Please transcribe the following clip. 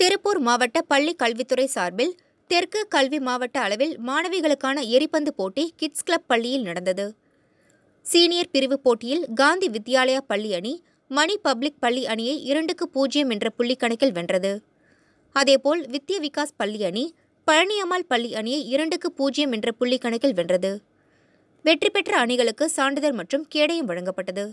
திருப்பூர் மாவட்ட பள்ளி கல்வித்துறை சார்பில் தெற்கு கல்வி மாவட்ட அளவில் மாணவிகளுக்கான எரிபந்து போட்டி கிட்ஸ் கிளப் பள்ளியில் நடந்தது சீனியர் பிரிவு போட்டியில் காந்தி வித்யாலயா பள்ளி அணி மணி பப்ளிக் பள்ளி அணியை இரண்டுக்கு பூஜ்ஜியம் என்ற புள்ளிக்கணக்கில் வென்றது அதேபோல் வித்ய விகாஸ் பள்ளி அணி பழனியம்மாள் பள்ளி அணியை இரண்டுக்கு பூஜ்ஜியம் என்ற புள்ளிக்கணக்கில் வென்றது வெற்றி பெற்ற அணிகளுக்கு சான்றிதழ் மற்றும் கேடயம் வழங்கப்பட்டது